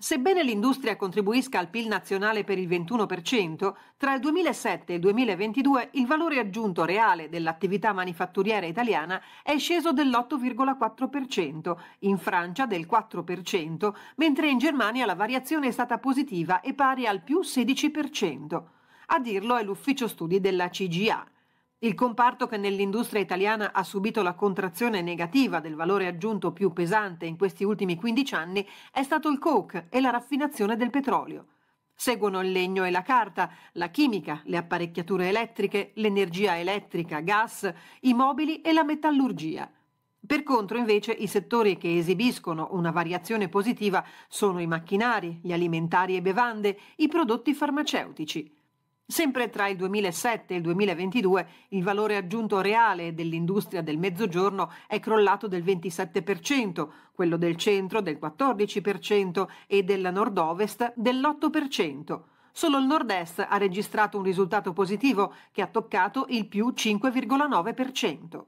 Sebbene l'industria contribuisca al PIL nazionale per il 21%, tra il 2007 e il 2022 il valore aggiunto reale dell'attività manifatturiera italiana è sceso dell'8,4%, in Francia del 4%, mentre in Germania la variazione è stata positiva e pari al più 16%. A dirlo è l'ufficio studi della CGA. Il comparto che nell'industria italiana ha subito la contrazione negativa del valore aggiunto più pesante in questi ultimi 15 anni è stato il coke e la raffinazione del petrolio. Seguono il legno e la carta, la chimica, le apparecchiature elettriche, l'energia elettrica, gas, i mobili e la metallurgia. Per contro, invece, i settori che esibiscono una variazione positiva sono i macchinari, gli alimentari e bevande, i prodotti farmaceutici. Sempre tra il 2007 e il 2022 il valore aggiunto reale dell'industria del mezzogiorno è crollato del 27%, quello del centro del 14% e del nord-ovest dell'8%. Solo il nord-est ha registrato un risultato positivo che ha toccato il più 5,9%.